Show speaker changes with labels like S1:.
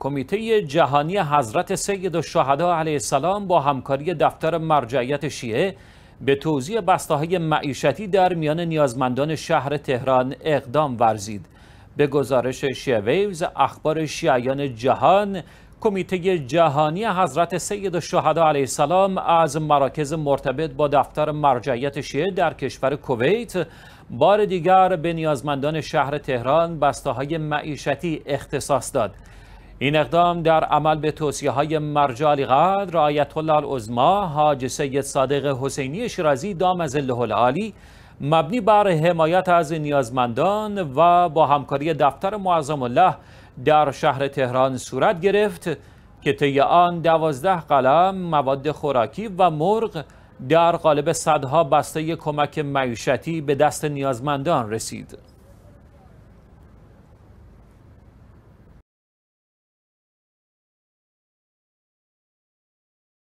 S1: کمیته جهانی حضرت سید و شهده علیه السلام با همکاری دفتر مرجعیت شیعه به توضیح بسته‌های معیشتی در میان نیازمندان شهر تهران اقدام ورزید. به گزارش شیعه ویوز اخبار شیعیان جهان کمیته جهانی حضرت سید و علیه السلام از مراکز مرتبط با دفتر مرجعیت شیعه در کشور کویت بار دیگر به نیازمندان شهر تهران بسته‌های معیشتی اختصاص داد. این اقدام در عمل به توصیه های مرجع قدر آیت الله العظما حاج سید صادق حسینی شیرازی دام از العالی مبنی بر حمایت از نیازمندان و با همکاری دفتر معظم الله در شهر تهران صورت گرفت که طی آن دوازده قلم مواد خوراکی و مرغ در قالب صدها بسته کمک معیشتی به دست نیازمندان رسید.